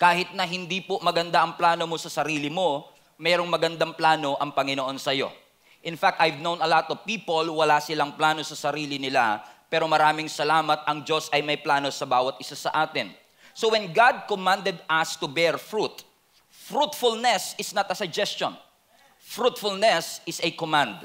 Kahit na hindi po maganda ang plano mo sa sarili mo, merong magandang plano ang Panginoon sa iyo. In fact, I've known a lot of people, wala silang plano sa sarili nila, pero maraming salamat, ang Diyos ay may plano sa bawat isa sa atin. So when God commanded us to bear fruit, fruitfulness is not a suggestion. Fruitfulness is a command.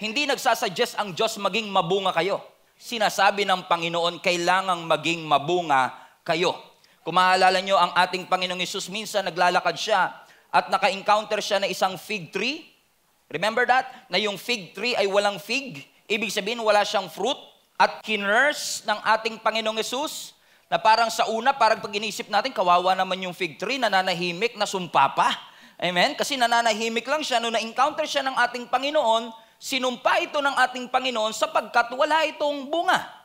Hindi nagsasuggest ang Diyos maging mabunga kayo. Sinasabi ng Panginoon, kailangang maging mabunga kayo. Kung maaalala nyo, ang ating Panginoong Isus, minsan naglalakad siya at naka-encounter siya na isang fig tree. Remember that? Na yung fig tree ay walang fig. Ibig sabihin, wala siyang fruit. At kinurse ng ating Panginoong Isus na parang sa una, parang pag inisip natin, kawawa naman yung fig tree, nananahimik, nasumpa pa. Amen? Kasi nananahimik lang siya. Noong na-encounter siya ng ating Panginoon, sinumpa ito ng ating Panginoon sapagkat wala itong bunga.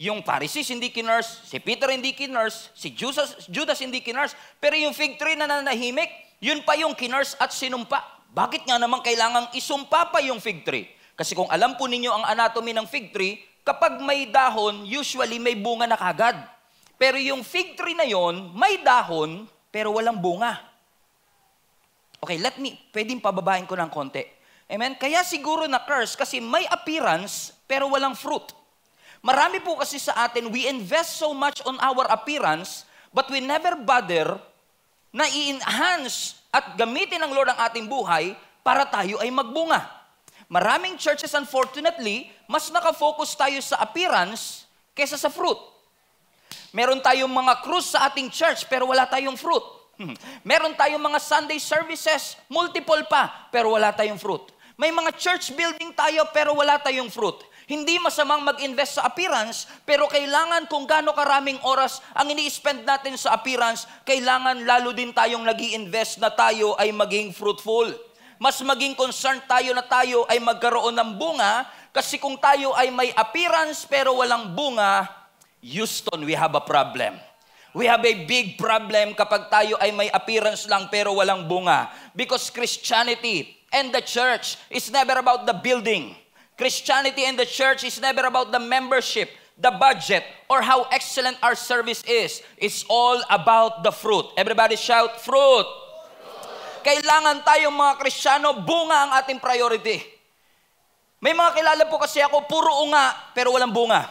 Yung Pharisees hindi kinurse, si Peter hindi kinurse, si Judas, Judas hindi kinurse, pero yung fig tree na nanahimik, yun pa yung kinurse at sinumpa. Bakit nga naman kailangang isumpa pa yung fig tree? Kasi kung alam po ninyo ang anatomy ng fig tree, kapag may dahon, usually may bunga na kagad. Pero yung fig tree na yon, may dahon, pero walang bunga. Okay, let me, pwedeng pababain ko ng konti. Amen? Kaya siguro na curse kasi may appearance pero walang fruit. Marami po kasi sa atin, we invest so much on our appearance, but we never bother na i-enhance at gamitin ng Lord ang ating buhay para tayo ay magbunga. Maraming churches, unfortunately, mas nakafocus tayo sa appearance kesa sa fruit. Meron tayong mga cross sa ating church pero wala tayong fruit. Meron tayong mga Sunday services, multiple pa, pero wala tayong fruit. May mga church building tayo pero wala tayong fruit. Hindi masamang mag-invest sa appearance, pero kailangan kung gaano karaming oras ang ini-spend natin sa appearance, kailangan lalo din tayong nag invest na tayo ay maging fruitful. Mas maging concerned tayo na tayo ay magkaroon ng bunga kasi kung tayo ay may appearance pero walang bunga, Houston, we have a problem. We have a big problem kapag tayo ay may appearance lang pero walang bunga. Because Christianity and the church is never about the building. Christianity and the church is never about the membership, the budget, or how excellent our service is. It's all about the fruit. Everybody shout, fruit! Kailangan tayong mga Kristiyano, bunga ang ating priority. May mga kilala po kasi ako, puro unga, pero walang bunga.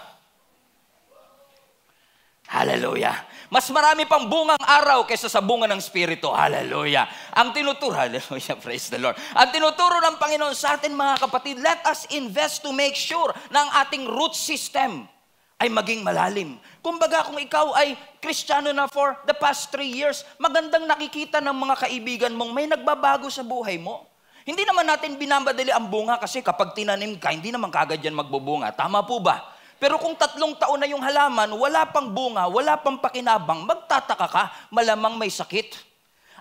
Hallelujah. Mas marami pang bungang araw kaysa sa bunga ng Espiritu. Hallelujah. Ang tinuturo, hallelujah, praise the Lord. Ang tinuturo ng Panginoon sa atin mga kapatid, let us invest to make sure na ang ating root system ay maging malalim. Kumbaga kung ikaw ay kristyano na for the past three years, magandang nakikita ng mga kaibigan mong may nagbabago sa buhay mo. Hindi naman natin binambadali ang bunga kasi kapag tinanim ka, hindi naman kagad yan magbubunga. Tama po ba? Pero kung tatlong taon na yung halaman, wala pang bunga, wala pang pakinabang, magtataka ka, malamang may sakit.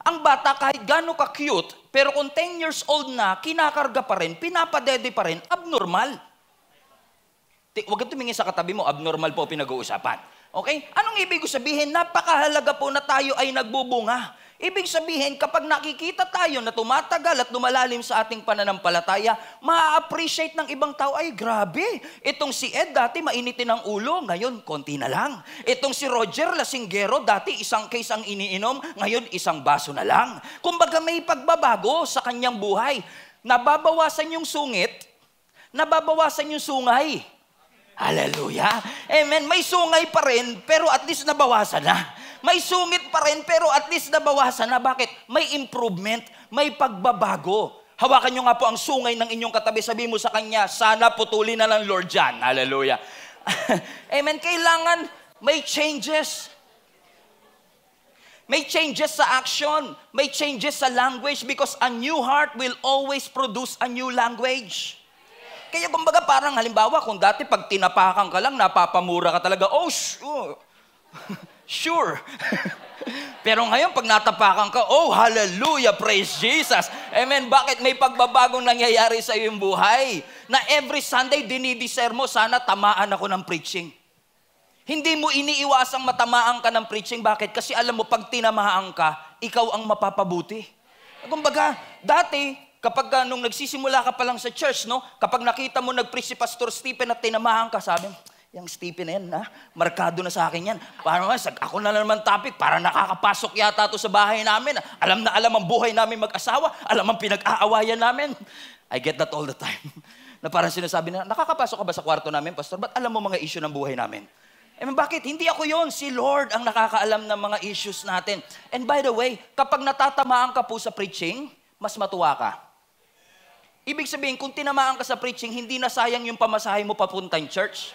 Ang bata kahit gano'n ka-cute, pero kung 10 years old na, kinakarga pa rin, pinapadede pa rin, abnormal. Huwag kang tumingin sa katabi mo, abnormal po pinag-uusapan. Okay? Anong ibig ko sabihin? Napakahalaga po na tayo ay nagbubunga. Ibig sabihin, kapag nakikita tayo na tumatagal at dumalalim sa ating pananampalataya, ma-appreciate ng ibang tao, ay grabe, itong si Ed dati mainitin ang ulo, ngayon konti na lang. Itong si Roger Lasinggero, dati isang case ang iniinom, ngayon isang baso na lang. Kumbaga may pagbabago sa kanyang buhay. Nababawasan yung sungit, nababawasan yung sungay. Hallelujah. Amen. May sungay pa rin, pero at least nabawasan na. May sungit pa rin, pero at least nabawasan na. Bakit? May improvement, may pagbabago. Hawakan nyo nga po ang sungay ng inyong katabi. Sabi mo sa kanya, sana putulin na lang Lord John. Hallelujah. Amen. Kailangan may changes. May changes sa action, may changes sa language because a new heart will always produce a new language. Kaya kumbaga parang halimbawa kung dati pag tinapakan ka lang, napapamura ka talaga, oh, sure. Sure. Pero ngayon, pag natapakan ka, oh, hallelujah, praise Jesus. Amen. Bakit may pagbabagong nangyayari sa iyong buhay? Na every Sunday, dinidisser mo, sana tamaan ako ng preaching. Hindi mo iniiwasang matamaan ka ng preaching. Bakit? Kasi alam mo, pag tinamaan ka, ikaw ang mapapabuti. Kumbaga, dati, kapag uh, nung nagsisimula ka pa lang sa church, no, kapag nakita mo nag si Pastor Stephen at tinamaan ka, sabi mo, yung Stevie na yan, ha? Markado na sa akin yan. Para mas, ako na naman topic. Para nakakapasok yata to sa bahay namin. Alam na alam ang buhay namin mag-asawa. Alam ang pinag-aawayan namin. I get that all the time. na parang sinasabi na, nakakapasok ka ba sa kwarto namin, Pastor? Ba't alam mo mga issue ng buhay namin? Eh, bakit? Hindi ako yon Si Lord ang nakakaalam ng mga issues natin. And by the way, kapag natatamaan ka po sa preaching, mas matuwa ka. Ibig sabihin, kung tinamaan ka sa preaching, hindi na sayang yung pamasahe mo papuntang church.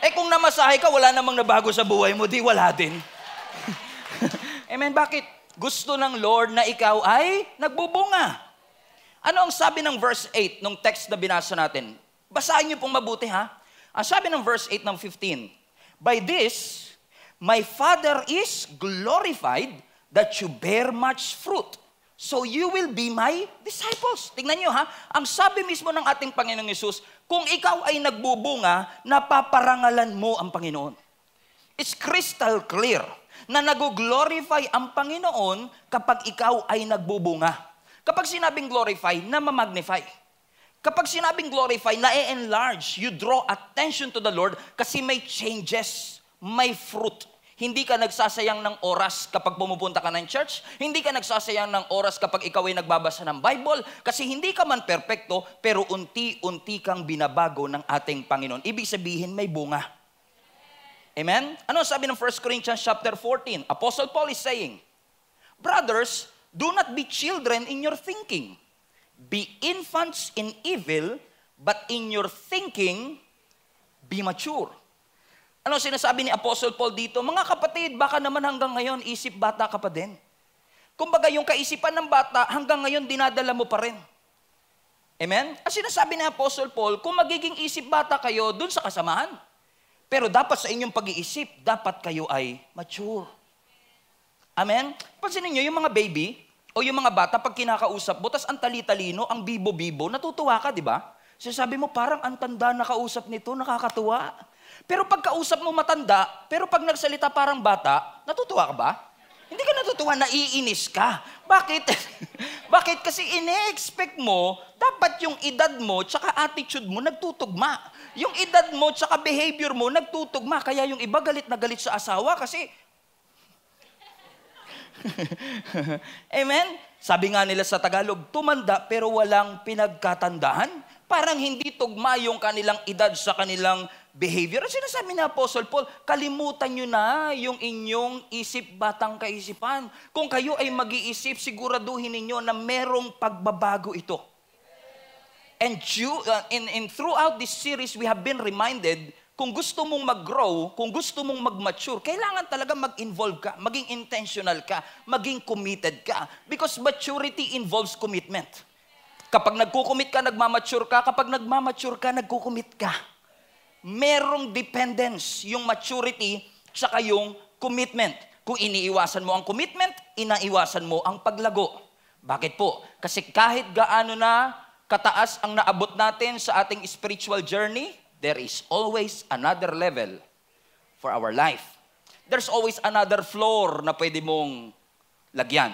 Eh kung namasahe ka, wala namang nabago sa buhay mo, di wala din. Amen, bakit? Gusto ng Lord na ikaw ay nagbubunga. Ano ang sabi ng verse 8 nung text na binasa natin? Basahin niyo pong mabuti ha. Ang sabi ng verse 8 ng 15, By this, my Father is glorified that you bear much fruit, So you will be my disciples. Tingnan nyo ha, ang sabi mismo ng ating Panginoong Yesus, kung ikaw ay nagbubunga, napaparangalan mo ang Panginoon. It's crystal clear na nag-glorify ang Panginoon kapag ikaw ay nagbubunga. Kapag sinabing glorify, na mamagnify. Kapag sinabing glorify, na enlarge You draw attention to the Lord kasi may changes, may fruit. Hindi ka nagsasayang ng oras kapag pumupunta ka ng church. Hindi ka nagsasayang ng oras kapag ikaw ay nagbabasa ng Bible. Kasi hindi ka man perpekto, pero unti-unti kang binabago ng ating Panginoon. Ibig sabihin, may bunga. Amen? Ano sabi ng 1 Corinthians chapter 14? Apostle Paul is saying, Brothers, do not be children in your thinking. Be infants in evil, but in your thinking, be mature. Ano sinasabi ni Apostle Paul dito? Mga kapatid, baka naman hanggang ngayon, isip bata ka pa din. Kumbaga, yung kaisipan ng bata, hanggang ngayon, dinadala mo pa rin. Amen? At sinasabi ni Apostle Paul, kung magiging isip bata kayo, dun sa kasamahan. Pero dapat sa inyong pag-iisip, dapat kayo ay mature. Amen? Pansinin niyo yung mga baby, o yung mga bata, pag kinakausap mo, tas ang talitalino, ang bibo-bibo, natutuwa ka, di ba? Sinasabi mo, parang ang tanda na kausap nito, nakakatuwa. Pero pagkausap mo matanda, pero pag nagsalita parang bata, natutuwa ka ba? Hindi ka natutuwa, naiinis ka. Bakit? Bakit? Kasi ine-expect mo, dapat yung edad mo tsaka attitude mo nagtutugma. Yung edad mo tsaka behavior mo nagtutugma. Kaya yung iba galit na galit sa asawa kasi... Amen? Sabi nga nila sa Tagalog, tumanda pero walang pinagkatandahan. Parang hindi tugma yung kanilang edad sa kanilang behavior. Ang sinasabi na Apostle Paul, kalimutan nyo na yung inyong isip batang kaisipan. Kung kayo ay mag-iisip, siguraduhin ninyo na merong pagbabago ito. And, you, uh, and, and throughout this series, we have been reminded, kung gusto mong mag-grow, kung gusto mong mag-mature, kailangan talaga mag-involve ka, maging intentional ka, maging committed ka. Because maturity involves commitment. Kapag nagko-commit ka, nagmamature ka. Kapag nagmamature ka, nagko-commit ka merong dependence yung maturity sa yung commitment. Kung iniiwasan mo ang commitment, inaiwasan mo ang paglago. Bakit po? Kasi kahit gaano na kataas ang naabot natin sa ating spiritual journey, there is always another level for our life. There's always another floor na pwede mong lagyan.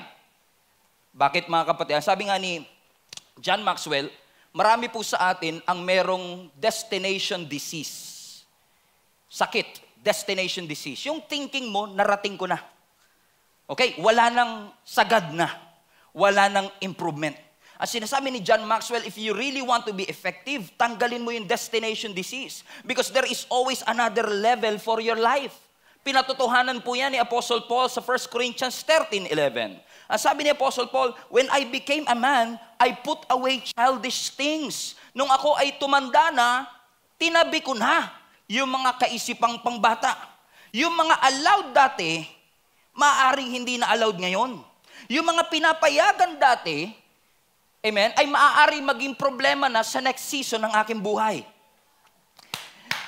Bakit mga kapatid? Sabi nga ni John Maxwell, marami po sa atin ang merong destination disease. Sakit, destination disease. Yung thinking mo, narating ko na. Okay, wala nang sagad na. Wala nang improvement. At sinasabi ni John Maxwell, if you really want to be effective, tanggalin mo yung destination disease. Because there is always another level for your life. Pinatotohanan po yan ni Apostle Paul sa 1 Corinthians 13.11. Ang sabi ni Apostle Paul, When I became a man, I put away childish things. Nung ako ay tumanda na, tinabi ko na yung mga kaisipang pangbata. Yung mga allowed dati, maaring hindi na allowed ngayon. Yung mga pinapayagan dati, amen, ay maaari maging problema na sa next season ng aking buhay.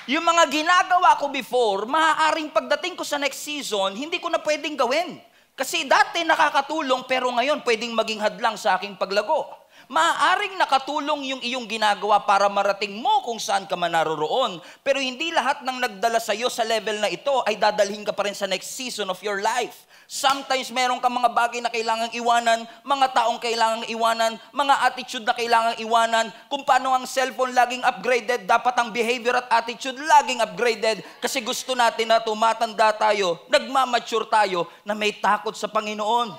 Yung mga ginagawa ko before, maaaring pagdating ko sa next season, hindi ko na pwedeng gawin. Kasi dati nakakatulong pero ngayon pwedeng maging hadlang sa aking paglago. Maaring nakatulong yung iyong ginagawa para marating mo kung saan ka man naroroon. Pero hindi lahat ng nagdala sa iyo sa level na ito ay dadalhin ka pa rin sa next season of your life. Sometimes meron kang mga bagay na kailangang iwanan, mga taong kailangang iwanan, mga attitude na kailangang iwanan. Kung paano ang cellphone laging upgraded, dapat ang behavior at attitude laging upgraded kasi gusto natin na tumatanda tayo, nagmamature tayo na may takot sa Panginoon.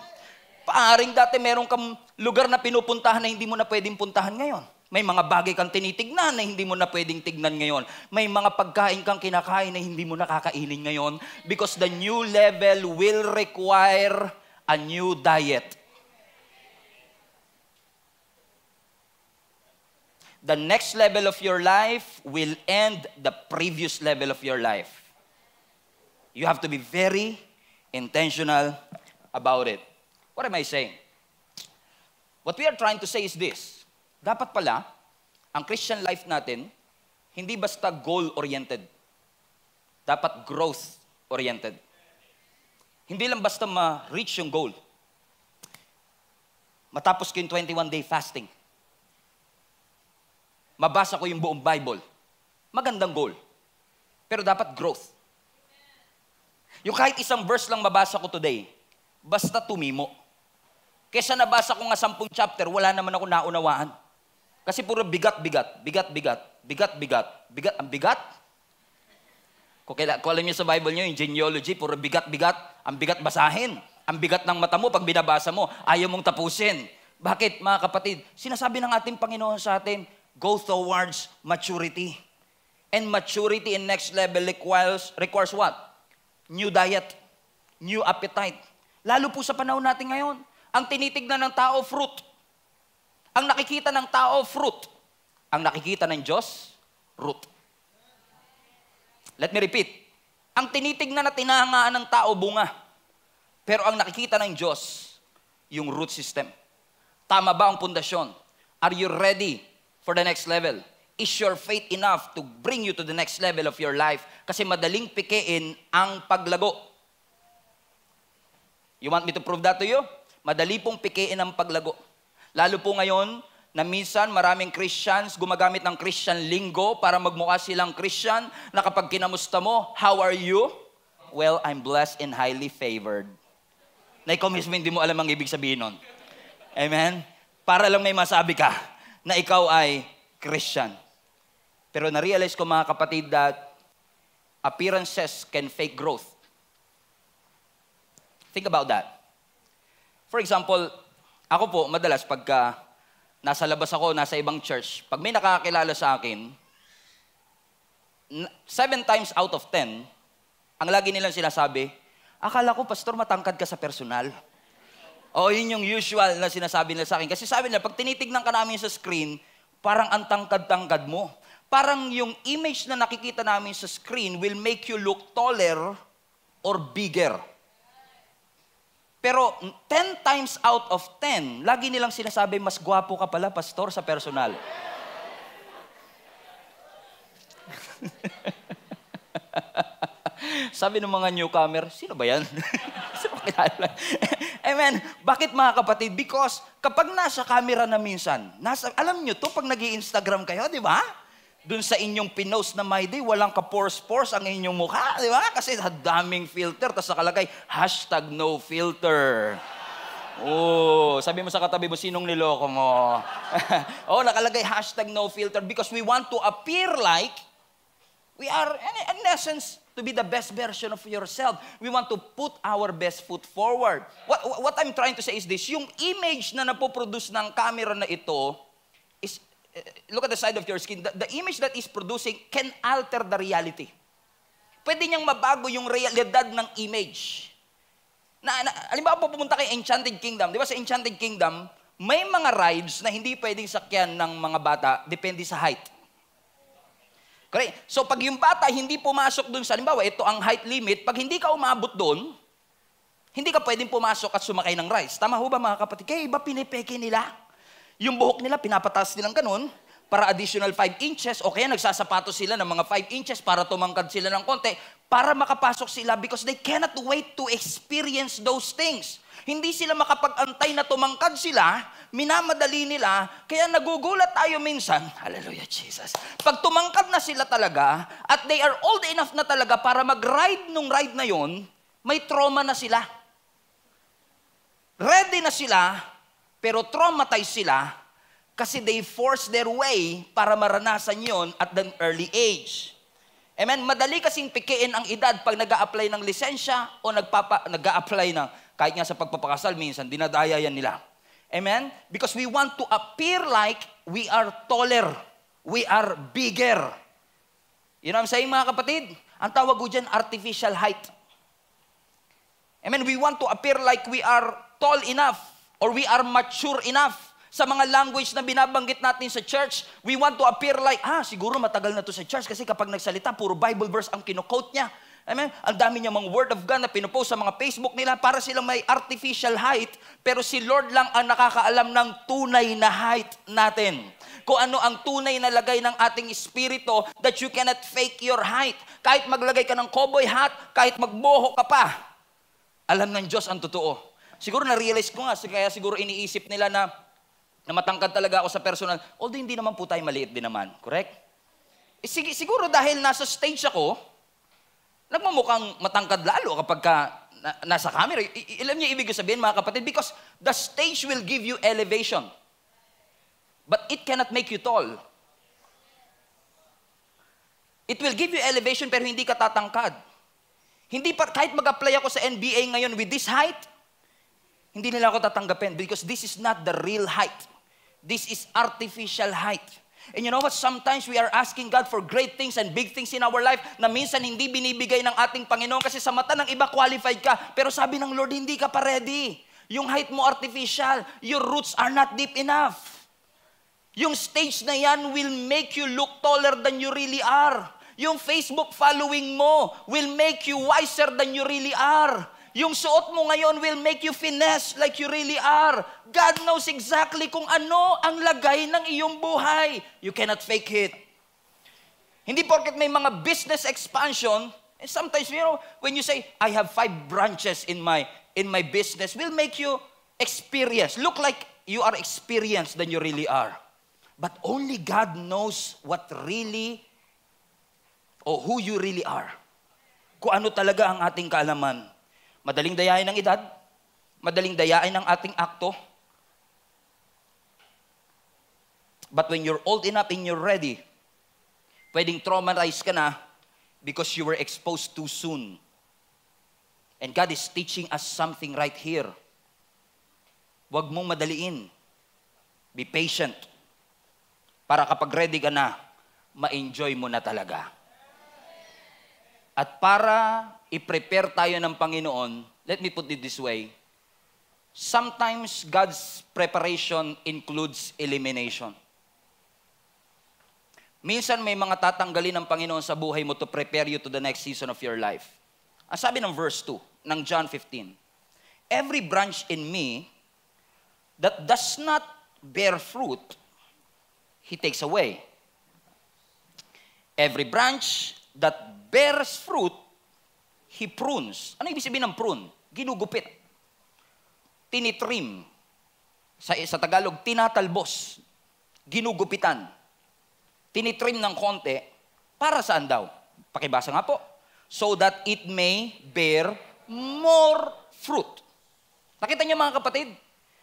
Paaring dati meron kang lugar na pinupuntahan na hindi mo na pwedeng puntahan ngayon. May mga bagay kang tinitignan na hindi mo na pwedeng tignan ngayon. May mga pagkain kang kinakain na hindi mo nakakainin ngayon because the new level will require a new diet. The next level of your life will end the previous level of your life. You have to be very intentional about it. What am I saying? What we are trying to say is this dapat pala, ang Christian life natin, hindi basta goal-oriented. Dapat growth-oriented. Hindi lang basta ma-reach yung goal. Matapos ko yung 21-day fasting. Mabasa ko yung buong Bible. Magandang goal. Pero dapat growth. Yung kahit isang verse lang mabasa ko today, basta tumimo. Kesa nabasa ko nga sampung chapter, wala naman ako naunawaan. Kasi puro bigat-bigat, bigat-bigat, bigat-bigat, bigat, ang bigat. Kung, kaila, kung alam niyo sa Bible niyo, yung genealogy, puro bigat-bigat, ang bigat basahin. Ang bigat ng mata mo pag binabasa mo, ayaw mong tapusin. Bakit, mga kapatid? Sinasabi ng ating Panginoon sa atin, go towards maturity. And maturity in next level requires, requires what? New diet, new appetite. Lalo po sa panahon natin ngayon, ang tinitignan ng tao, fruit. Ang nakikita ng tao, fruit. Ang nakikita ng Diyos, root. Let me repeat. Ang tinitignan na tinahangaan ng tao, bunga. Pero ang nakikita ng Diyos, yung root system. Tama ba ang pundasyon? Are you ready for the next level? Is your faith enough to bring you to the next level of your life? Kasi madaling pikein ang paglago. You want me to prove that to you? Madali pong pikein ang paglago. Lalo po ngayon, na minsan maraming Christians gumagamit ng Christian lingo para magmukha silang Christian na kapag kinamusta mo, how are you? Well, I'm blessed and highly favored. Na ikaw mismo hindi mo alam ang ibig sabihin nun. Amen? Para lang may masabi ka na ikaw ay Christian. Pero na-realize ko mga kapatid that appearances can fake growth. Think about that. For example, ako po, madalas pagka nasa labas ako, nasa ibang church, pag may nakakilala sa akin, seven times out of ten, ang lagi nilang sinasabi, akala ko, pastor, matangkad ka sa personal. O yun yung usual na sinasabi nila sa akin. Kasi sabi nila, pag tinitignan ka namin sa screen, parang ang tangkad-tangkad mo. Parang yung image na nakikita namin sa screen will make you look taller or bigger. Pero 10 times out of 10, lagi nilang sinasabi, mas gwapo ka pala, pastor, sa personal. Sabi ng mga newcomer, sino ba yan? Amen. Bakit mga kapatid? Because kapag nasa camera na minsan, nasa, alam nyo to pag nag instagram kayo, di ba? dun sa inyong pinost na my day, walang ka-force-force ang inyong mukha, di ba? Kasi daming filter, tapos nakalagay, hashtag no filter. Oh, sabi mo sa katabi mo, sinong niloko mo? oh, nakalagay hashtag no filter because we want to appear like we are, in, in essence, to be the best version of yourself. We want to put our best foot forward. What, what I'm trying to say is this, yung image na napoproduce ng camera na ito, eh, look at the side of your skin, the, the image that is producing can alter the reality. Pwede niyang mabago yung realidad ng image. Na, na, alimbawa po pumunta kay Enchanted Kingdom. Di ba sa Enchanted Kingdom, may mga rides na hindi pwedeng sakyan ng mga bata depende sa height. Correct? So pag yung bata hindi pumasok doon sa, halimbawa, ito ang height limit, pag hindi ka umabot doon, hindi ka pwedeng pumasok at sumakay ng rides. Tama ho ba mga kapatid? Kaya iba pinipeke nila. Yung buhok nila, pinapataas nilang ganun para additional 5 inches o kaya nagsasapato sila ng mga 5 inches para tumangkad sila ng konti para makapasok sila because they cannot wait to experience those things. Hindi sila makapag-antay na tumangkad sila, minamadali nila, kaya nagugulat tayo minsan, Hallelujah, Jesus. Pag tumangkad na sila talaga, at they are old enough na talaga para mag-ride nung ride na yon, may trauma na sila. Ready na sila pero traumatized sila kasi they forced their way para maranasan yon at an early age. Amen? Madali kasing pikiin ang edad pag nag apply ng lisensya o nagpapa, nag apply ng, kahit nga sa pagpapakasal, minsan dinadaya yan nila. Amen? Because we want to appear like we are taller. We are bigger. You know what I'm saying, mga kapatid? Ang tawag ko dyan, artificial height. Amen? We want to appear like we are tall enough or we are mature enough sa mga language na binabanggit natin sa church, we want to appear like, ah, siguro matagal na to sa church kasi kapag nagsalita, puro Bible verse ang kinokote niya. Amen? Ang dami niya mga word of God na pinopost sa mga Facebook nila para silang may artificial height, pero si Lord lang ang nakakaalam ng tunay na height natin. Kung ano ang tunay na lagay ng ating espirito that you cannot fake your height. Kahit maglagay ka ng cowboy hat, kahit magboho ka pa, alam ng Diyos ang totoo siguro na-realize ko nga, kaya siguro iniisip nila na, na matangkad talaga ako sa personal. Although hindi naman po tayo maliit din naman, correct? E, eh, sig- siguro dahil nasa stage ako, nagmamukhang matangkad lalo kapag ka na, nasa camera. I- ilam niya ibig sabihin, mga kapatid? Because the stage will give you elevation. But it cannot make you tall. It will give you elevation pero hindi ka tatangkad. Hindi pa, kahit mag-apply ako sa NBA ngayon with this height, hindi nila ako tatanggapin because this is not the real height. This is artificial height. And you know what? Sometimes we are asking God for great things and big things in our life na minsan hindi binibigay ng ating Panginoon kasi sa mata ng iba qualified ka. Pero sabi ng Lord, hindi ka pa ready. Yung height mo artificial. Your roots are not deep enough. Yung stage na yan will make you look taller than you really are. Yung Facebook following mo will make you wiser than you really are yung suot mo ngayon will make you finesse like you really are. God knows exactly kung ano ang lagay ng iyong buhay. You cannot fake it. Hindi porket may mga business expansion, and eh, sometimes, you know, when you say, I have five branches in my, in my business, will make you experience. Look like you are experienced than you really are. But only God knows what really or who you really are. Kung ano talaga ang ating kaalaman. Madaling dayain ng edad, madaling dayain ng ating akto. But when you're old enough and you're ready, pwedeng traumatized ka na because you were exposed too soon. And God is teaching us something right here. Huwag mong madaliin. Be patient. Para kapag ready ka na, ma-enjoy mo na talaga. At para i-prepare tayo ng Panginoon, let me put it this way, sometimes God's preparation includes elimination. Minsan may mga tatanggalin ng Panginoon sa buhay mo to prepare you to the next season of your life. Ang sabi ng verse 2 ng John 15, Every branch in me that does not bear fruit, He takes away. Every branch that bears fruit, He prunes. Ano ibig sabihin ng prune? Ginugupit. Tinitrim. Sa, sa Tagalog, tinatalbos. Ginugupitan. Tinitrim ng konti. Para saan daw? Pakibasa nga po. So that it may bear more fruit. Nakita niyo mga kapatid?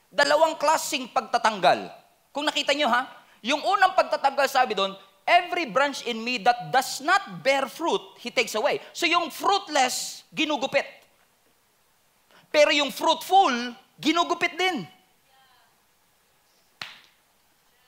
Dalawang klaseng pagtatanggal. Kung nakita niyo ha, yung unang pagtatanggal sabi doon, every branch in me that does not bear fruit, He takes away. So yung fruitless, ginugupit. Pero yung fruitful, ginugupit din.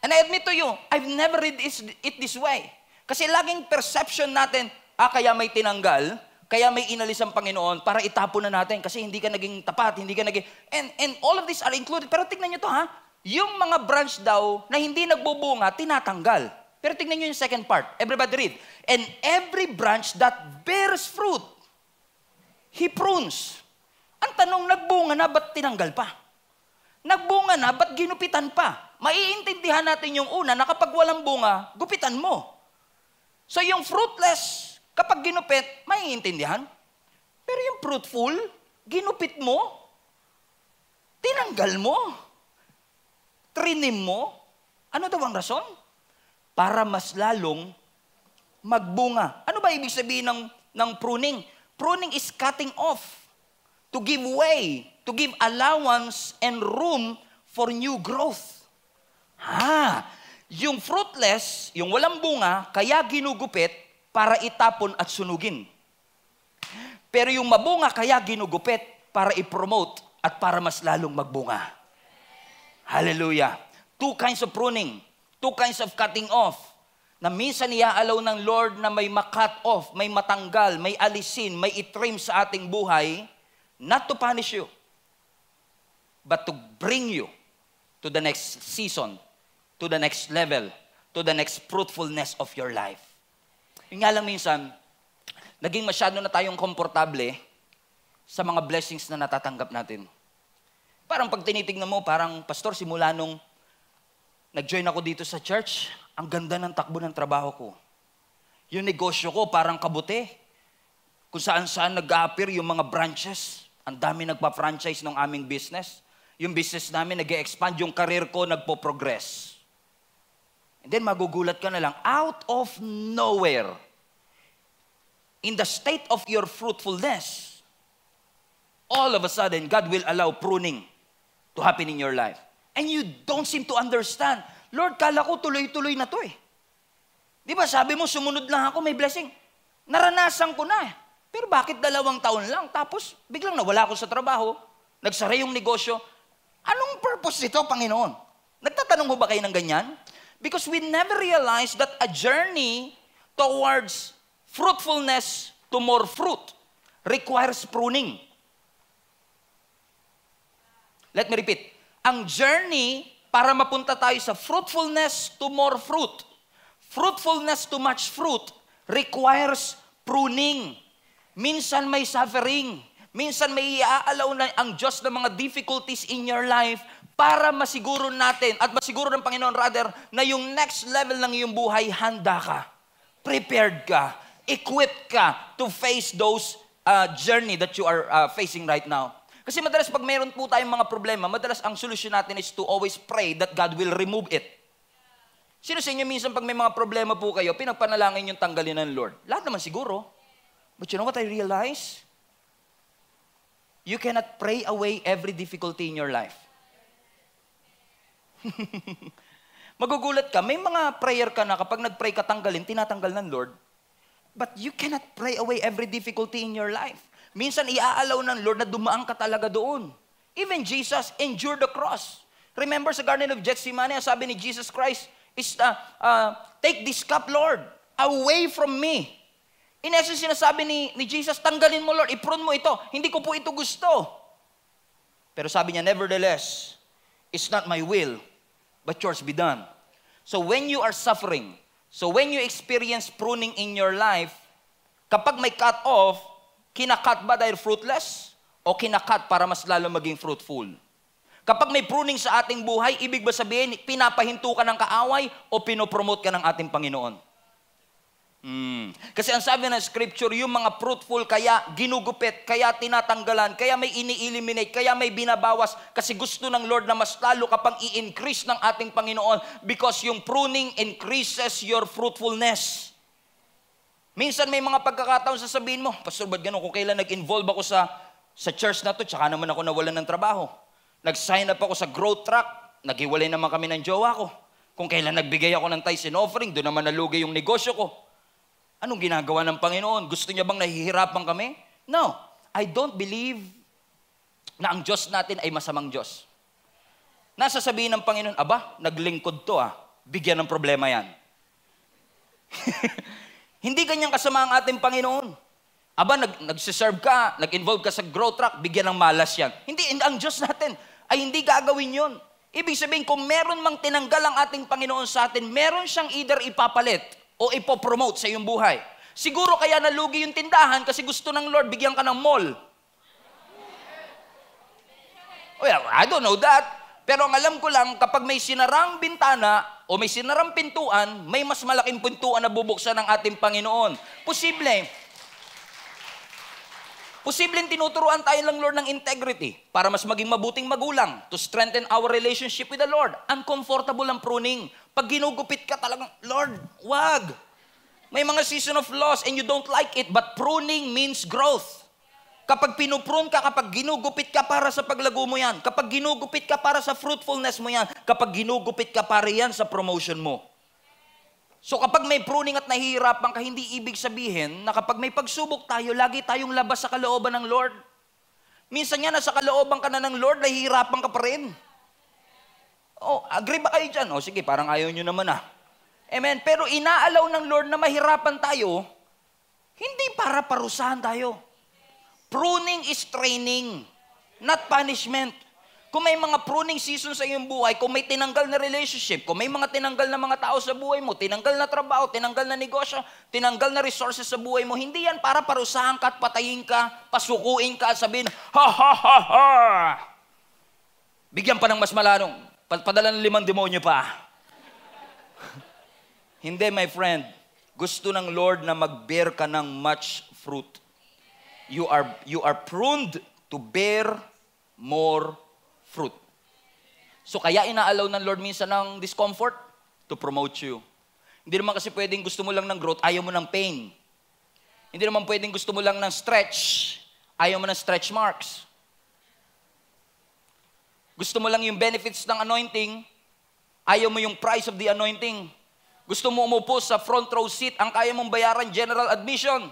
And I admit to you, I've never read this, it this way. Kasi laging perception natin, ah, kaya may tinanggal, kaya may inalis ang Panginoon para itapon na natin kasi hindi ka naging tapat, hindi ka naging... And, and all of these are included. Pero tignan nyo to ha, yung mga branch daw na hindi nagbubunga, tinatanggal. Pero tingnan nyo yung second part. Everybody read. And every branch that bears fruit, He prunes. Ang tanong, nagbunga na, ba't tinanggal pa? Nagbunga na, ba't ginupitan pa? Maiintindihan natin yung una na kapag walang bunga, gupitan mo. So yung fruitless, kapag ginupit, maiintindihan. Pero yung fruitful, ginupit mo, tinanggal mo, trinim mo, ano daw ang rason? para mas lalong magbunga. Ano ba ibig sabihin ng, ng pruning? Pruning is cutting off to give way, to give allowance and room for new growth. Ha! Yung fruitless, yung walang bunga, kaya ginugupit para itapon at sunugin. Pero yung mabunga, kaya ginugupit para i-promote at para mas lalong magbunga. Hallelujah. Two kinds of pruning. Two kinds of cutting off. Na minsan iaalaw ng Lord na may makat off, may matanggal, may alisin, may itrim sa ating buhay, not to punish you, but to bring you to the next season, to the next level, to the next fruitfulness of your life. Yun nga lang minsan, naging masyado na tayong komportable sa mga blessings na natatanggap natin. Parang pag tinitingnan mo, parang, Pastor, simula nung Nag-join ako dito sa church. Ang ganda ng takbo ng trabaho ko. Yung negosyo ko parang kabuti. Kung saan-saan nag-appear yung mga branches. Ang dami nagpa-franchise ng aming business. Yung business namin nag expand Yung career ko nagpo-progress. And then magugulat ka na lang, out of nowhere, in the state of your fruitfulness, all of a sudden, God will allow pruning to happen in your life. And you don't seem to understand. Lord, kala ko tuloy-tuloy na to eh. Di ba sabi mo, sumunod lang ako, may blessing. Naranasan ko na eh. Pero bakit dalawang taon lang? Tapos biglang nawala ako sa trabaho, nagsara yung negosyo. Anong purpose nito, Panginoon? Nagtatanong mo ba kayo ng ganyan? Because we never realize that a journey towards fruitfulness to more fruit requires pruning. Let me repeat ang journey para mapunta tayo sa fruitfulness to more fruit. Fruitfulness to much fruit requires pruning. Minsan may suffering. Minsan may iaalaw na ang Diyos ng mga difficulties in your life para masiguro natin at masiguro ng Panginoon rather na yung next level ng iyong buhay, handa ka, prepared ka, equipped ka to face those uh, journey that you are uh, facing right now. Kasi madalas pag mayroon po tayong mga problema, madalas ang solusyon natin is to always pray that God will remove it. Sino sa inyo minsan pag may mga problema po kayo, pinagpanalangin yung tanggalin ng Lord? Lahat naman siguro. But you know what I realize? You cannot pray away every difficulty in your life. Magugulat ka, may mga prayer ka na kapag nagpray ka tanggalin, tinatanggal ng Lord. But you cannot pray away every difficulty in your life. Minsan iaalaw ng Lord na dumaan ka talaga doon. Even Jesus endured the cross. Remember sa Garden of Gethsemane, sabi ni Jesus Christ, is, uh, uh, take this cup, Lord, away from me. In essence, sinasabi ni, ni Jesus, tanggalin mo, Lord, iprun mo ito. Hindi ko po ito gusto. Pero sabi niya, nevertheless, it's not my will, but yours be done. So when you are suffering, so when you experience pruning in your life, kapag may cut off, Kinakat ba dahil fruitless? O kinakat para mas lalo maging fruitful? Kapag may pruning sa ating buhay, ibig ba sabihin, pinapahinto ka ng kaaway o pinopromote ka ng ating Panginoon? Hmm. Kasi ang sabi ng scripture, yung mga fruitful kaya ginugupit, kaya tinatanggalan, kaya may ini-eliminate, kaya may binabawas, kasi gusto ng Lord na mas lalo kapag i-increase ng ating Panginoon because yung pruning increases your fruitfulness. Minsan may mga pagkakataon sa sabihin mo, Pastor, ba't ganun? Kung kailan nag-involve ako sa, sa church na to, tsaka naman ako nawalan ng trabaho. Nag-sign up ako sa growth track, naghiwalay naman kami ng jowa ko. Kung kailan nagbigay ako ng tithes and offering, doon naman nalugi yung negosyo ko. Anong ginagawa ng Panginoon? Gusto niya bang nahihirapan kami? No. I don't believe na ang Diyos natin ay masamang Diyos. Nasasabihin ng Panginoon, aba, naglingkod to ah. Bigyan ng problema yan. Hindi ganyan kasama ang ating Panginoon. Aba, nag, nagsiserve ka, nag-involve ka sa grow track, bigyan ng malas yan. Hindi, ang Diyos natin ay hindi gagawin yon. Ibig sabihin, kung meron mang tinanggal ang ating Panginoon sa atin, meron siyang either ipapalit o ipopromote sa iyong buhay. Siguro kaya nalugi yung tindahan kasi gusto ng Lord, bigyan ka ng mall. Well, I don't know that. Pero ang alam ko lang, kapag may sinarang bintana, o may sinarang pintuan, may mas malaking pintuan na bubuksan ng ating Panginoon. Posible. Posibleng tinuturuan tayo ng Lord ng integrity para mas maging mabuting magulang, to strengthen our relationship with the Lord. Uncomfortable ang pruning. Pag ginugupit ka talagang, Lord, wag. May mga season of loss and you don't like it, but pruning means growth. Kapag pinuprun ka, kapag ginugupit ka para sa paglago mo yan. Kapag ginugupit ka para sa fruitfulness mo yan. Kapag ginugupit ka para yan sa promotion mo. So kapag may pruning at nahihirapan ka, hindi ibig sabihin na kapag may pagsubok tayo, lagi tayong labas sa kalooban ng Lord. Minsan nga, nasa kalooban ka na ng Lord, nahihirapan ka pa rin. Oh, agree ba kayo dyan? Oh, sige, parang ayaw nyo naman ah. Amen. Pero inaalaw ng Lord na mahirapan tayo, hindi para parusahan tayo. Pruning is training, not punishment. Kung may mga pruning season sa iyong buhay, kung may tinanggal na relationship, kung may mga tinanggal na mga tao sa buhay mo, tinanggal na trabaho, tinanggal na negosyo, tinanggal na resources sa buhay mo, hindi yan para parusahan ka at patayin ka, pasukuin ka at sabihin, ha ha ha ha! Bigyan pa ng mas malalong, padala ng limang demonyo pa. hindi, my friend. Gusto ng Lord na mag ka ng much fruit you are, you are pruned to bear more fruit. So kaya inaalaw ng Lord minsan ng discomfort to promote you. Hindi naman kasi pwedeng gusto mo lang ng growth, ayaw mo ng pain. Hindi naman pwedeng gusto mo lang ng stretch, ayaw mo ng stretch marks. Gusto mo lang yung benefits ng anointing, ayaw mo yung price of the anointing. Gusto mo umupo sa front row seat, ang kaya mong bayaran, general admission.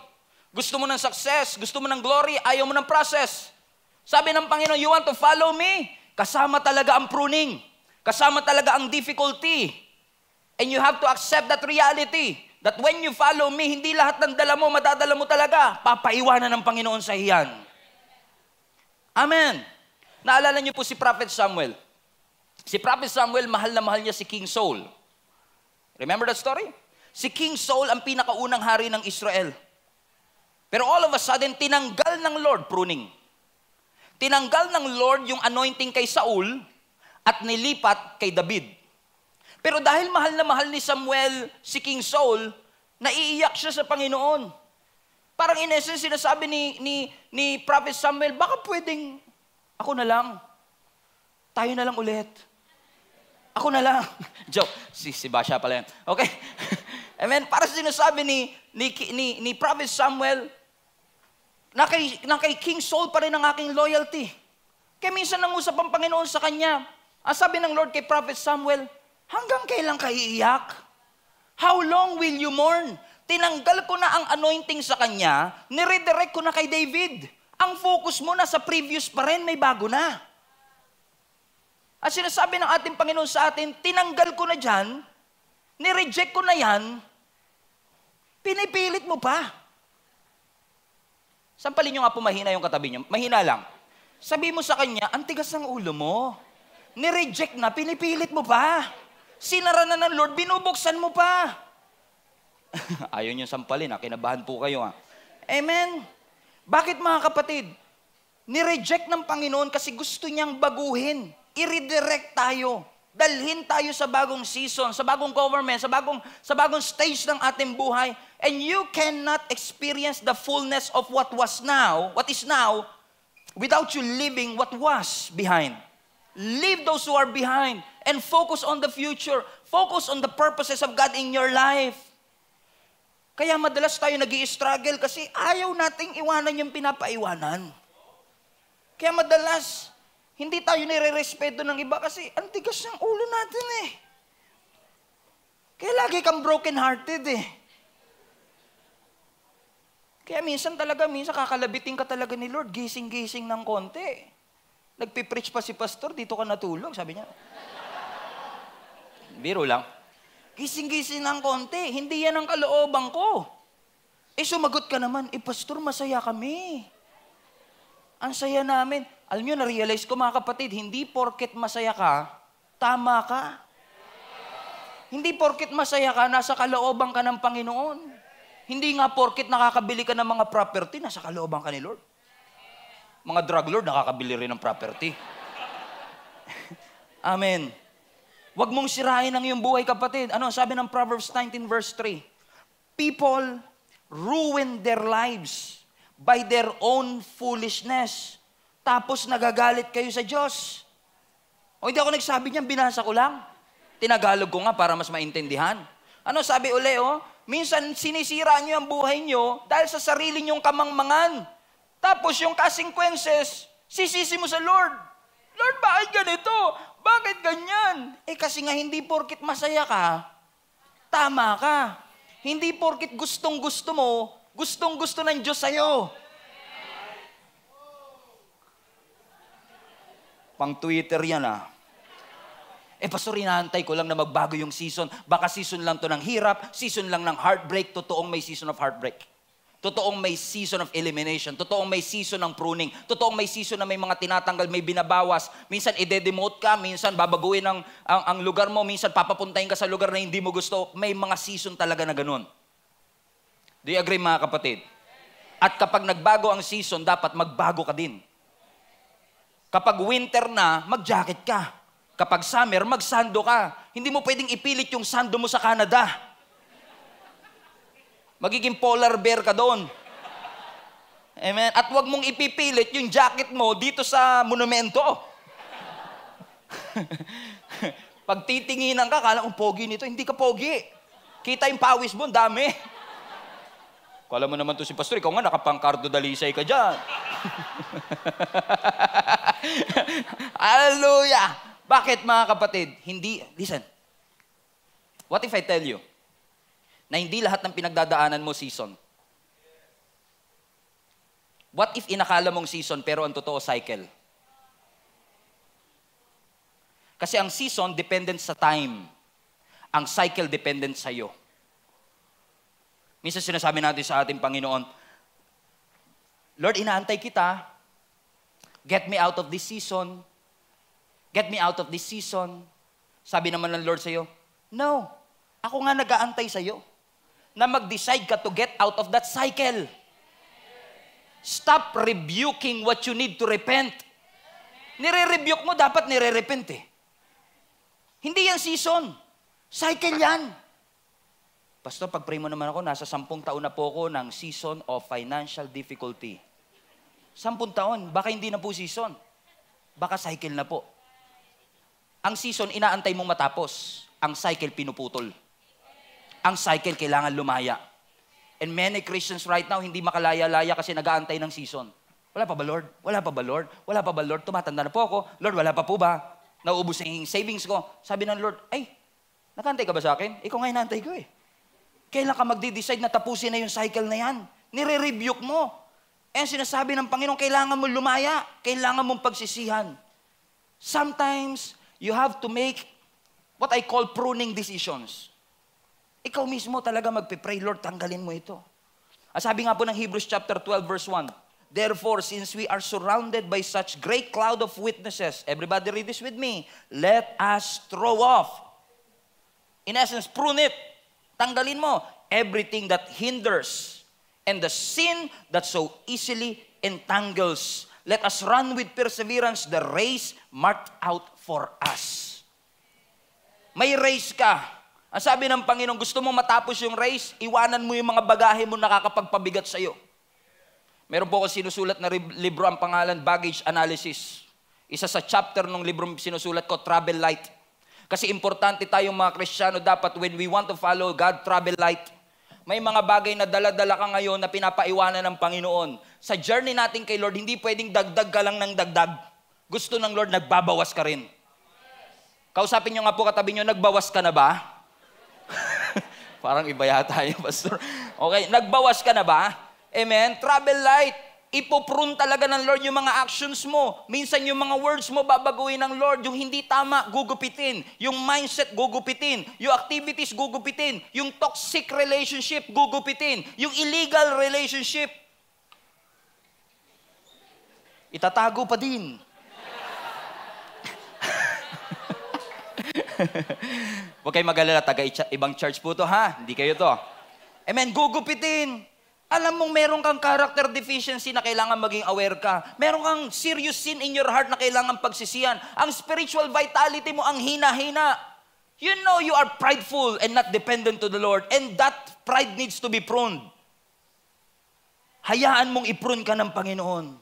Gusto mo ng success, gusto mo ng glory, ayaw mo ng process. Sabi ng Panginoon, you want to follow me? Kasama talaga ang pruning. Kasama talaga ang difficulty. And you have to accept that reality. That when you follow me, hindi lahat ng dala mo, madadala mo talaga. Papaiwanan ng Panginoon sa iyan. Amen. Naalala niyo po si Prophet Samuel. Si Prophet Samuel, mahal na mahal niya si King Saul. Remember that story? Si King Saul ang pinakaunang hari ng Israel. Pero all of a sudden, tinanggal ng Lord pruning. Tinanggal ng Lord yung anointing kay Saul at nilipat kay David. Pero dahil mahal na mahal ni Samuel si King Saul, naiiyak siya sa Panginoon. Parang in essence, sinasabi ni, ni, ni Prophet Samuel, baka pwedeng ako na lang. Tayo na lang ulit. Ako na lang. Joke. Si, si Basha pala yan. Okay. Amen? Para sa sinasabi ni, ni, ni, ni Prophet Samuel, na kay, na kay King Saul pa rin ang aking loyalty. Kaya minsan nang usap ang Panginoon sa kanya. Ang sabi ng Lord kay Prophet Samuel, hanggang kailan ka iiyak? How long will you mourn? Tinanggal ko na ang anointing sa kanya, niredirect ko na kay David. Ang focus mo na sa previous pa rin, may bago na. At sinasabi ng ating Panginoon sa atin, tinanggal ko na dyan, nireject ko na yan, Pinipilit mo pa. Sampalin nyo nga po mahina yung katabi nyo. Mahina lang. Sabi mo sa kanya, ang tigas ng ulo mo. Nireject na, pinipilit mo pa. Sinara na ng Lord, binubuksan mo pa. Ayaw nyo sampalin ha, kinabahan po kayo ha. Amen. Bakit mga kapatid? Nireject ng Panginoon kasi gusto niyang baguhin. I-redirect tayo dalhin tayo sa bagong season, sa bagong government, sa bagong, sa bagong stage ng ating buhay. And you cannot experience the fullness of what was now, what is now, without you leaving what was behind. Leave those who are behind and focus on the future. Focus on the purposes of God in your life. Kaya madalas tayo nag struggle kasi ayaw nating iwanan yung pinapaiwanan. Kaya madalas, hindi tayo nire-respeto ng iba kasi antigas tigas ng ulo natin eh. Kaya lagi kang broken-hearted eh. Kaya minsan talaga, minsan kakalabitin ka talaga ni Lord, gising-gising ng konti. Nagpipreach pa si pastor, dito ka natulog, sabi niya. Biro lang. Gising-gising ng konti, hindi yan ang kalooban ko. Eh sumagot ka naman, eh pastor, masaya kami. Ang saya namin. Alam nyo, na-realize ko mga kapatid, hindi porket masaya ka, tama ka. Hindi porket masaya ka, nasa kalooban ka ng Panginoon. Hindi nga porket nakakabili ka ng mga property, nasa kalooban ka ni Lord. Mga drug lord, nakakabili rin ng property. Amen. Huwag mong sirahin ang iyong buhay, kapatid. Ano, sabi ng Proverbs 19 verse 3, People ruin their lives by their own foolishness. Tapos nagagalit kayo sa Diyos. O hindi ako nagsabi niyan, binasa ko lang. Tinagalog ko nga para mas maintindihan. Ano sabi uli, oh? Minsan sinisira niyo ang buhay niyo dahil sa sarili niyong kamangmangan. Tapos yung consequences, sisisi mo sa Lord. Lord, bakit ganito? Bakit ganyan? Eh kasi nga hindi porkit masaya ka, tama ka. Hindi porkit gustong-gusto mo, gustong-gusto ng Diyos sa'yo. Pang Twitter yan ah. Eh, pastor, hinahantay ko lang na magbago yung season. Baka season lang to ng hirap, season lang ng heartbreak. Totoong may season of heartbreak. Totoong may season of elimination. Totoong may season ng pruning. Totoong may season na may mga tinatanggal, may binabawas. Minsan ide-demote ka, minsan babaguin ang, ang, ang lugar mo, minsan papapuntahin ka sa lugar na hindi mo gusto. May mga season talaga na ganun. Do you agree mga kapatid? At kapag nagbago ang season, dapat magbago ka din. Kapag winter na, mag-jacket ka. Kapag summer, mag-sando ka. Hindi mo pwedeng ipilit yung sando mo sa Canada. Magiging polar bear ka doon. Amen? At wag mong ipipilit yung jacket mo dito sa monumento. Pag titinginan ka, kala kong pogi nito. Hindi ka pogi. Kita yung pawis mo, dami. Kala mo naman to si Pastor, ikaw nga nakapangkardo dalisay ka dyan. Hallelujah! Bakit mga kapatid? Hindi, listen. What if I tell you na hindi lahat ng pinagdadaanan mo season? What if inakala mong season pero ang totoo cycle? Kasi ang season dependent sa time. Ang cycle dependent sa iyo. Minsan sinasabi natin sa ating Panginoon, Lord, inaantay kita. Get me out of this season. Get me out of this season. Sabi naman ng Lord sa'yo, No, ako nga nag-aantay sa'yo na mag-decide ka to get out of that cycle. Stop rebuking what you need to repent. Nire-rebuke mo, dapat nire-repent eh. Hindi yan season. Cycle yan. Pastor, pag-pray mo naman ako, nasa sampung taon na po ako ng season of financial difficulty. Sampung taon, baka hindi na po season. Baka cycle na po. Ang season, inaantay mong matapos. Ang cycle, pinuputol. Ang cycle, kailangan lumaya. And many Christians right now, hindi makalaya-laya kasi nag-aantay ng season. Wala pa ba, Lord? Wala pa ba, Lord? Wala pa ba, Lord? Tumatanda na po ako. Lord, wala pa po ba? Nauubos na savings ko. Sabi ng Lord, ay, nakantay ka ba sa akin? Ikaw nga inaantay ko eh. Kailan ka magde-decide na tapusin na yung cycle na yan? Nire-rebuke mo. Kaya eh, sinasabi ng Panginoon, kailangan mo lumaya, kailangan mong pagsisihan. Sometimes, you have to make what I call pruning decisions. Ikaw mismo talaga magpe-pray, Lord, tanggalin mo ito. Sabi nga po ng Hebrews chapter 12 verse 1, Therefore, since we are surrounded by such great cloud of witnesses, everybody read this with me, let us throw off. In essence, prune it. Tanggalin mo everything that hinders and the sin that so easily entangles. Let us run with perseverance the race marked out for us. May race ka. Ang sabi ng Panginoon, gusto mo matapos yung race, iwanan mo yung mga bagahe mo nakakapagpabigat sa iyo. Meron po ako sinusulat na libro ang pangalan Baggage Analysis. Isa sa chapter ng libro sinusulat ko, Travel Light. Kasi importante tayong mga Kristiyano dapat when we want to follow God, travel light. May mga bagay na dala-dala ka ngayon na pinapaiwanan ng Panginoon. Sa journey natin kay Lord, hindi pwedeng dagdag ka lang ng dagdag. Gusto ng Lord, nagbabawas ka rin. Kausapin niyo nga po katabi niyo, nagbawas ka na ba? Parang iba yata yung pastor. Okay, nagbawas ka na ba? Amen? Travel light ipoprune talaga ng Lord yung mga actions mo. Minsan yung mga words mo babaguhin ng Lord. Yung hindi tama, gugupitin. Yung mindset, gugupitin. Yung activities, gugupitin. Yung toxic relationship, gugupitin. Yung illegal relationship, itatago pa din. Huwag kayong mag-alala, taga ibang church po to ha. Hindi kayo to. Amen, gugupitin. Alam mong meron kang character deficiency na kailangan maging aware ka. Meron kang serious sin in your heart na kailangan pagsisiyan. Ang spiritual vitality mo ang hina-hina. You know you are prideful and not dependent to the Lord. And that pride needs to be pruned. Hayaan mong iprun ka ng Panginoon.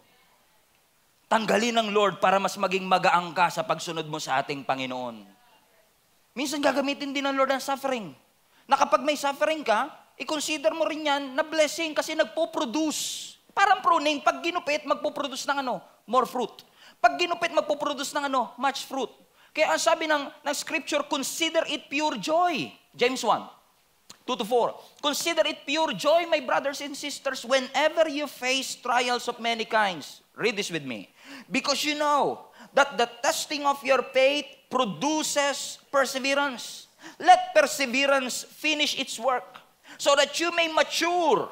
Tanggalin ng Lord para mas maging magaang ka sa pagsunod mo sa ating Panginoon. Minsan gagamitin din ng Lord ang suffering. Na kapag may suffering ka, i-consider mo rin yan na blessing kasi nagpo-produce. Parang pruning, pag ginupit, magpo-produce ng ano? More fruit. Pag ginupit, magpo-produce ng ano? Much fruit. Kaya ang sabi ng, ng scripture, consider it pure joy. James 1. 2 to 4. Consider it pure joy, my brothers and sisters, whenever you face trials of many kinds. Read this with me. Because you know that the testing of your faith produces perseverance. Let perseverance finish its work so that you may mature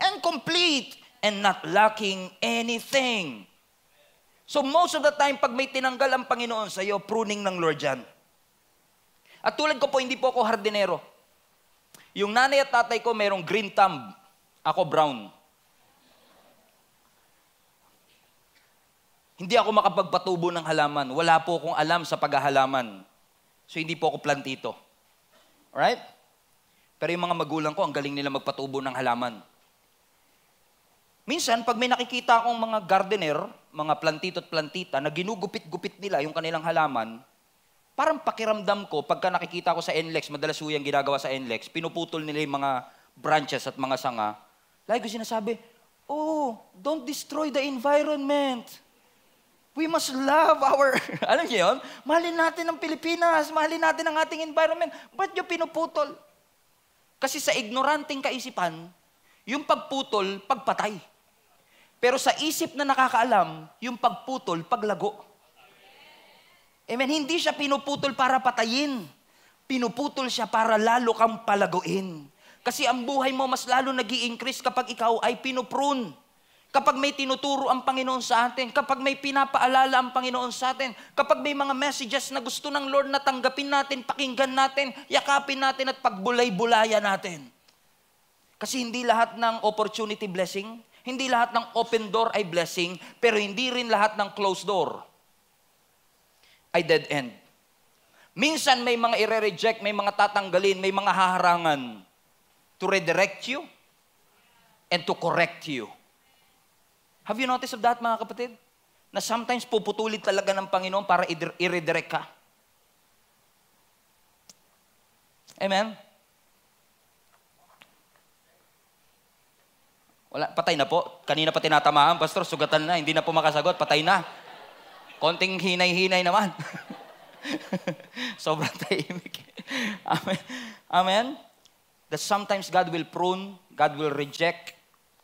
and complete and not lacking anything. So most of the time, pag may tinanggal ang Panginoon sa iyo, pruning ng Lord yan. At tulad ko po, hindi po ako hardinero. Yung nanay at tatay ko, merong green thumb. Ako brown. Hindi ako makapagpatubo ng halaman. Wala po akong alam sa paghahalaman. So hindi po ako plantito. Alright? Pero yung mga magulang ko, ang galing nila magpatubo ng halaman. Minsan, pag may nakikita akong mga gardener, mga plantito at plantita, na ginugupit-gupit nila yung kanilang halaman, parang pakiramdam ko, pagka nakikita ko sa NLEX, madalas ho yung ginagawa sa NLEX, pinuputol nila yung mga branches at mga sanga, lagi ko sinasabi, Oh, don't destroy the environment. We must love our, alam niyo yun? Mahalin natin ang Pilipinas, mahalin natin ang ating environment. Ba't niyo pinuputol? Kasi sa ignoranteng kaisipan, yung pagputol, pagpatay. Pero sa isip na nakakaalam, yung pagputol, paglago. Amen. Hindi siya pinuputol para patayin. Pinuputol siya para lalo kang palaguin. Kasi ang buhay mo mas lalo nag increase kapag ikaw ay pinuprune kapag may tinuturo ang Panginoon sa atin, kapag may pinapaalala ang Panginoon sa atin, kapag may mga messages na gusto ng Lord na tanggapin natin, pakinggan natin, yakapin natin at pagbulay-bulaya natin. Kasi hindi lahat ng opportunity blessing, hindi lahat ng open door ay blessing, pero hindi rin lahat ng closed door ay dead end. Minsan may mga ire-reject, may mga tatanggalin, may mga haharangan to redirect you and to correct you. Have you noticed of that, mga kapatid? Na sometimes puputulid talaga ng Panginoon para i-redirect ka. Amen? Wala, patay na po. Kanina pa tinatamaan, Pastor, sugatan na, hindi na po makasagot, patay na. Konting hinay-hinay naman. Sobrang tahimik. Amen. Amen? That sometimes God will prune, God will reject,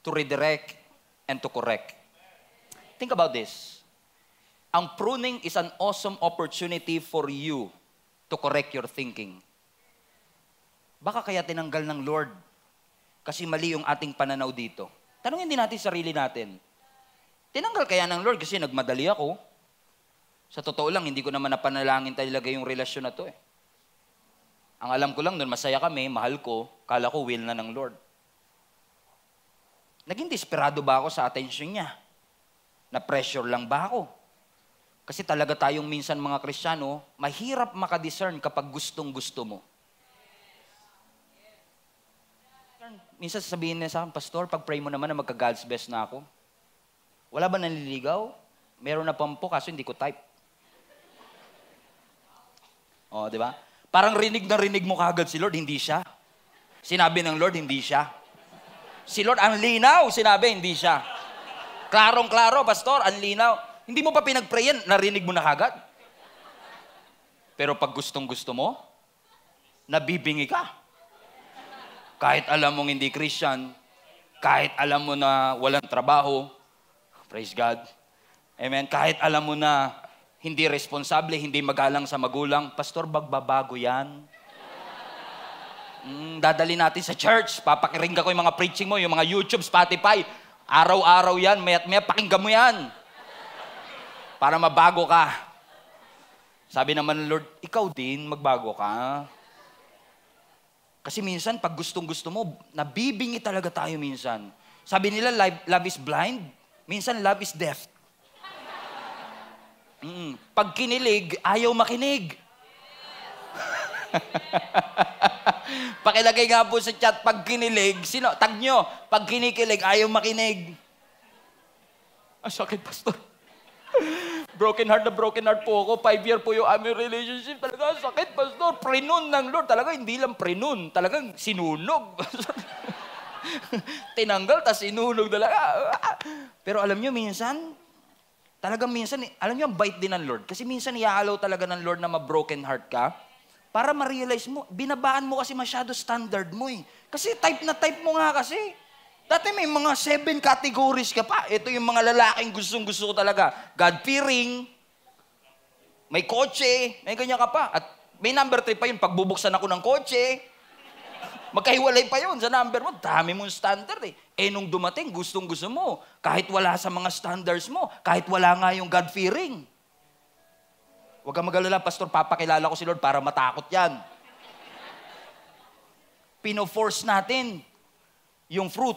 to redirect, and to correct. Think about this. Ang pruning is an awesome opportunity for you to correct your thinking. Baka kaya tinanggal ng Lord kasi mali yung ating pananaw dito. Tanungin din natin sarili natin. Tinanggal kaya ng Lord kasi nagmadali ako. Sa totoo lang, hindi ko naman napanalangin talaga yung relasyon na to eh. Ang alam ko lang nun, masaya kami, mahal ko, kala ko will na ng Lord. Naging desperado ba ako sa attention niya? Na-pressure lang ba ako? Kasi talaga tayong minsan mga Kristiyano, mahirap makadiscern kapag gustong-gusto mo. Minsan sasabihin niya sa akin, Pastor, pag-pray mo naman na magka-God's best na ako. Wala ba nanliligaw? Meron na pampo kaso hindi ko type. oh, di ba? Parang rinig na rinig mo kagad si Lord, hindi siya. Sinabi ng Lord, hindi siya. Si Lord, ang linaw, sinabi, hindi siya. Klarong-klaro, pastor, ang linaw. Hindi mo pa pinagprayan, narinig mo na agad. Pero pag gustong-gusto mo, nabibingi ka. Kahit alam mong hindi Christian, kahit alam mo na walang trabaho, praise God. Amen. Kahit alam mo na hindi responsable, hindi magalang sa magulang, pastor, bagbabago yan mm, dadali natin sa church. papakiringga ko yung mga preaching mo, yung mga YouTube, Spotify. Araw-araw yan, mayat maya, pakinggan mo yan. Para mabago ka. Sabi naman ng Lord, ikaw din, magbago ka. Kasi minsan, pag gustong-gusto mo, nabibingi talaga tayo minsan. Sabi nila, love, love is blind. Minsan, love is deaf. Mm, pag kinilig, ayaw makinig. Pakilagay nga po sa chat, pag kinilig, sino? Tag nyo, pag kinikilig, ayaw makinig. Ang sakit, pastor. broken heart na broken heart po ako. Five year po yung aming relationship. Talaga, sakit, pastor. Prenun ng Lord. Talaga, hindi lang prenun. Talagang sinunog. Tinanggal, tas sinunog talaga. Pero alam nyo, minsan, Talagang minsan, alam niyo, ang bait din ng Lord. Kasi minsan, iahalaw talaga ng Lord na ma-broken heart ka para ma-realize mo, binabaan mo kasi masyado standard mo eh. Kasi type na type mo nga kasi. Dati may mga seven categories ka pa. Ito yung mga lalaking gustong-gusto ko talaga. God-fearing, may kotse, may ganyan ka pa. At may number three pa yun, pagbubuksan ako ng kotse. Magkahiwalay pa yun sa number mo. Dami mong standard eh. Eh nung dumating, gustong-gusto mo. Kahit wala sa mga standards mo, kahit wala nga yung God-fearing. Huwag kang magalala, Pastor, papakilala ko si Lord para matakot yan. Pinoforce natin yung fruit.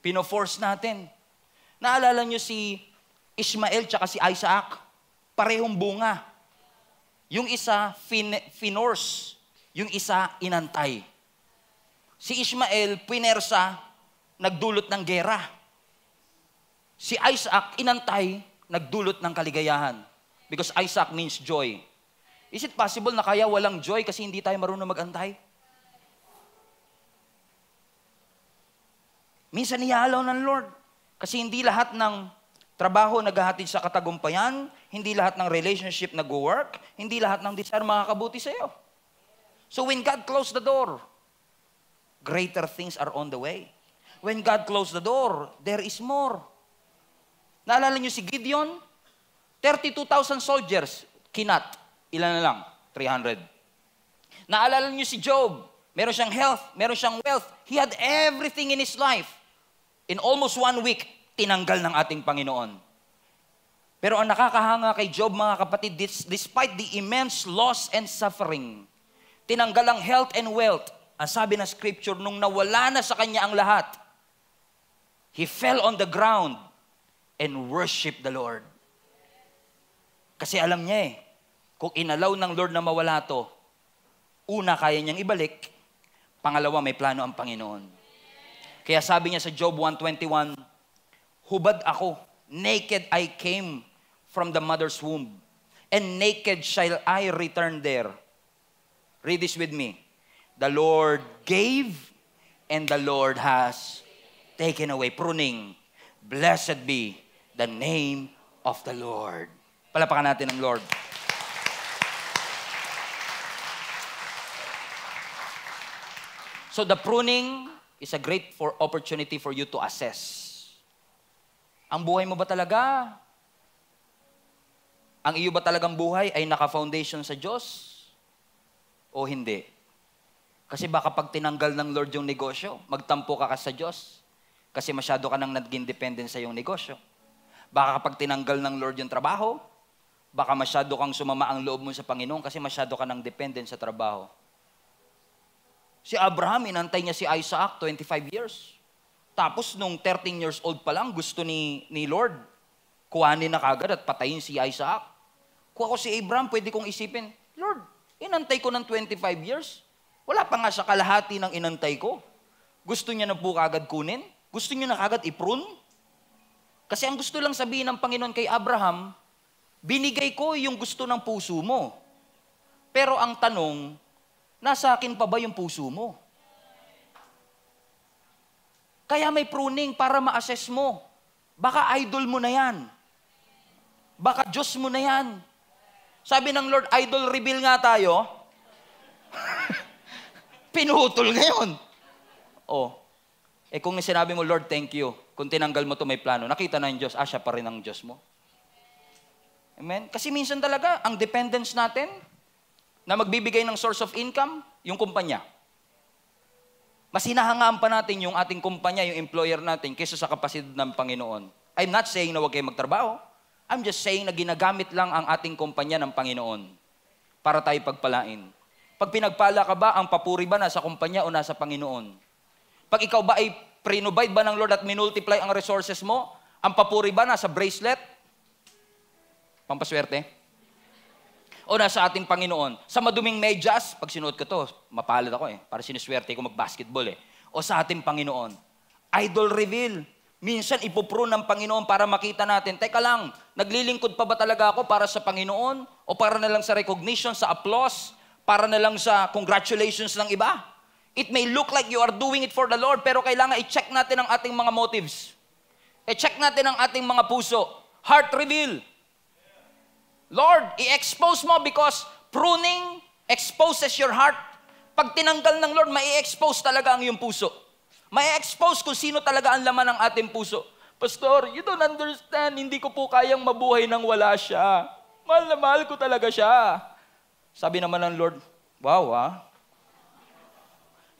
Pinoforce natin. Naalala nyo si Ishmael tsaka si Isaac? Parehong bunga. Yung isa, fin finors. Yung isa, inantay. Si Ishmael, pinersa, nagdulot ng gera. Si Isaac, inantay, nagdulot ng kaligayahan. Because Isaac means joy. Is it possible na kaya walang joy kasi hindi tayo marunong magantay? Minsan niyalaw ng Lord. Kasi hindi lahat ng trabaho naghahatid sa katagumpayan, hindi lahat ng relationship nag-work, hindi lahat ng desire makakabuti sa iyo. So when God closed the door, greater things are on the way. When God closed the door, there is more. Naalala niyo si Gideon? 32,000 soldiers, kinat. Ilan na lang? 300. Naalala niyo si Job. Meron siyang health, meron siyang wealth. He had everything in his life. In almost one week, tinanggal ng ating Panginoon. Pero ang nakakahanga kay Job, mga kapatid, despite the immense loss and suffering, tinanggal ang health and wealth. Ang sabi ng scripture, nung nawala na sa kanya ang lahat, he fell on the ground and worshiped the Lord. Kasi alam niya eh, kung inalaw ng Lord na mawala to, una, kaya niyang ibalik. Pangalawa, may plano ang Panginoon. Kaya sabi niya sa Job 121, Hubad ako, naked I came from the mother's womb, and naked shall I return there. Read this with me. The Lord gave, and the Lord has taken away. Pruning. Blessed be the name of the Lord. Palapakan natin ang Lord. So the pruning is a great for opportunity for you to assess. Ang buhay mo ba talaga? Ang iyo ba talagang buhay ay naka-foundation sa Diyos? O hindi? Kasi baka pag tinanggal ng Lord yung negosyo, magtampo ka ka sa Diyos. Kasi masyado ka nang nag dependent sa yung negosyo. Baka kapag tinanggal ng Lord yung trabaho, Baka masyado kang sumama ang loob mo sa Panginoon kasi masyado ka ng dependent sa trabaho. Si Abraham, inantay niya si Isaac 25 years. Tapos nung 13 years old pa lang, gusto ni, ni Lord, kuhanin na kagad at patayin si Isaac. Kuha ko si Abraham, pwede kong isipin, Lord, inantay ko ng 25 years. Wala pa nga sa kalahati ng inantay ko. Gusto niya na po kagad kunin? Gusto niya na kagad iprun? Kasi ang gusto lang sabihin ng Panginoon kay Abraham, Binigay ko yung gusto ng puso mo. Pero ang tanong, nasa akin pa ba yung puso mo? Kaya may pruning para ma-assess mo. Baka idol mo na yan. Baka Diyos mo na yan. Sabi ng Lord, idol reveal nga tayo. Pinutol ngayon. Oh, eh kung sinabi mo, Lord, thank you. Kung tinanggal mo to may plano, nakita na yung Diyos, asya ah, pa rin ang Diyos mo. Amen? Kasi minsan talaga, ang dependence natin na magbibigay ng source of income, yung kumpanya. Mas hinahangaan pa natin yung ating kumpanya, yung employer natin, kaysa sa kapasidad ng Panginoon. I'm not saying na huwag kayo magtrabaho. I'm just saying na ginagamit lang ang ating kumpanya ng Panginoon para tayo pagpalain. Pag pinagpala ka ba, ang papuri ba nasa kumpanya o nasa Panginoon? Pag ikaw ba ay prinovide ba ng Lord at minultiply ang resources mo, ang papuri ba nasa bracelet Pampaswerte? O nasa ating Panginoon. Sa maduming medyas, pag sinuot ko to, mapalad ako eh. Para sinuswerte ko mag-basketball eh. O sa ating Panginoon. Idol reveal. Minsan ipuprune ng Panginoon para makita natin, teka lang, naglilingkod pa ba talaga ako para sa Panginoon? O para na lang sa recognition, sa applause? Para na lang sa congratulations ng iba? It may look like you are doing it for the Lord, pero kailangan i-check natin ang ating mga motives. I-check natin ang ating mga puso. Heart reveal. Lord, i-expose mo because pruning exposes your heart. Pag tinanggal ng Lord, mai-expose talaga ang iyong puso. Mai-expose kung sino talaga ang laman ng ating puso. Pastor, you don't understand. Hindi ko po kayang mabuhay nang wala siya. Mahal na mahal ko talaga siya. Sabi naman ng Lord, wow ha. Ah.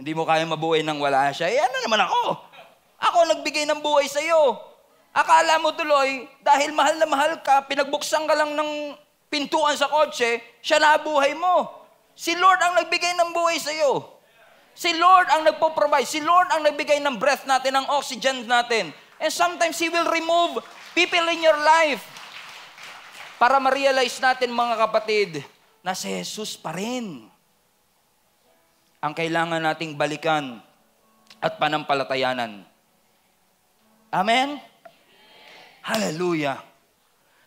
Hindi mo kayang mabuhay nang wala siya. Eh ano naman ako? Ako nagbigay ng buhay sa iyo. Akala mo tuloy, dahil mahal na mahal ka, pinagbuksan ka lang ng pintuan sa kotse, siya na buhay mo. Si Lord ang nagbigay ng buhay sa iyo. Si Lord ang nagpo-provide. Si Lord ang nagbigay ng breath natin, ng oxygen natin. And sometimes He will remove people in your life para ma-realize natin mga kapatid na si Jesus pa rin ang kailangan nating balikan at panampalatayanan. Amen? Hallelujah.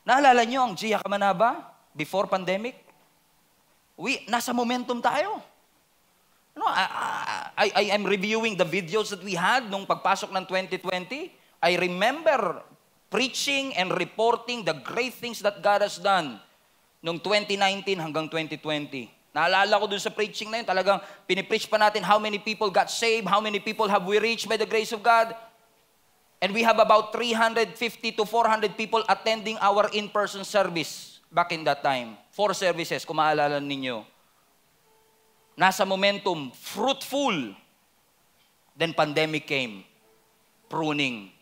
Naalala niyo ang Gia Kamanaba before pandemic? We, nasa momentum tayo. No, I, I, I am reviewing the videos that we had nung pagpasok ng 2020. I remember preaching and reporting the great things that God has done nung 2019 hanggang 2020. Naalala ko dun sa preaching na yun, talagang pinipreach pa natin how many people got saved, how many people have we reached by the grace of God. And we have about 350 to 400 people attending our in-person service back in that time. Four services, kung maalala ninyo. Nasa momentum, fruitful. Then pandemic came. Pruning.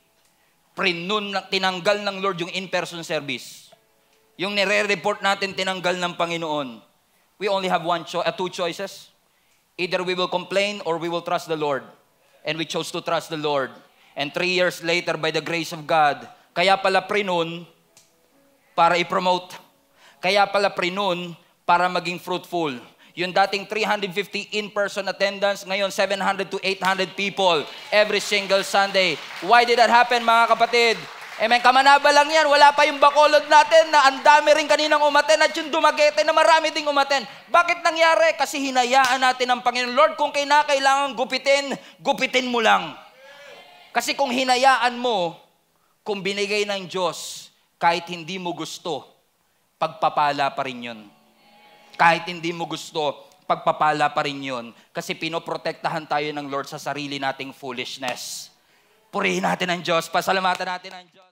Prinun, tinanggal ng Lord yung in-person service. Yung nire-report natin, tinanggal ng Panginoon. We only have one cho- uh, two choices. Either we will complain or we will trust the Lord. And we chose to trust the Lord. And three years later, by the grace of God, kaya pala pre noon, para i-promote. Kaya pala pre noon, para maging fruitful. Yung dating 350 in-person attendance, ngayon 700 to 800 people every single Sunday. Why did that happen, mga kapatid? Eh, may Kamanaba lang yan. Wala pa yung bacolod natin na ang dami rin kaninang umaten at yung dumagete na marami ding umaten. Bakit nangyari? Kasi hinayaan natin ng Panginoon. Lord, kung kailangan gupitin, gupitin mo lang. Kasi kung hinayaan mo, kung binigay ng Diyos, kahit hindi mo gusto, pagpapala pa rin yun. Kahit hindi mo gusto, pagpapala pa rin yun. Kasi pinoprotektahan tayo ng Lord sa sarili nating foolishness. Purihin natin ang Diyos, pasalamatan natin ang Diyos.